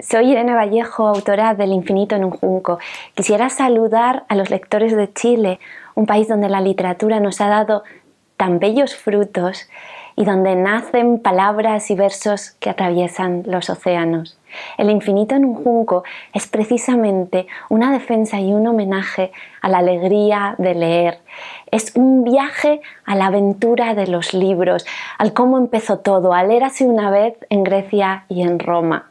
Soy Irene Vallejo, autora de El Infinito en un Junco. Quisiera saludar a los lectores de Chile, un país donde la literatura nos ha dado tan bellos frutos y donde nacen palabras y versos que atraviesan los océanos. El Infinito en un Junco es precisamente una defensa y un homenaje a la alegría de leer. Es un viaje a la aventura de los libros, al cómo empezó todo, al érase una vez en Grecia y en Roma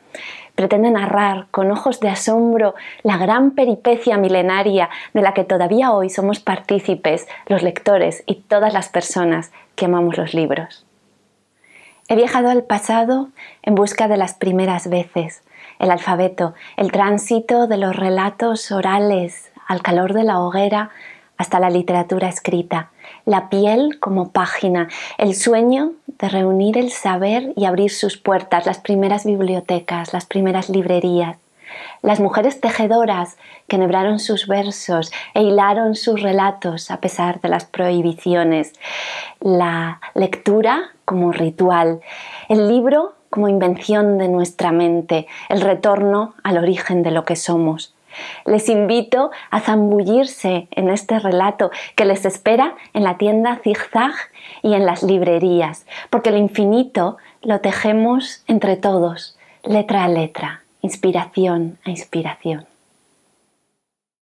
pretende narrar con ojos de asombro la gran peripecia milenaria de la que todavía hoy somos partícipes los lectores y todas las personas que amamos los libros. He viajado al pasado en busca de las primeras veces, el alfabeto, el tránsito de los relatos orales al calor de la hoguera hasta la literatura escrita, la piel como página, el sueño de reunir el saber y abrir sus puertas, las primeras bibliotecas, las primeras librerías, las mujeres tejedoras que enhebraron sus versos e hilaron sus relatos a pesar de las prohibiciones, la lectura como ritual, el libro como invención de nuestra mente, el retorno al origen de lo que somos. Les invito a zambullirse en este relato que les espera en la tienda Zigzag y en las librerías, porque el infinito lo tejemos entre todos, letra a letra, inspiración a inspiración.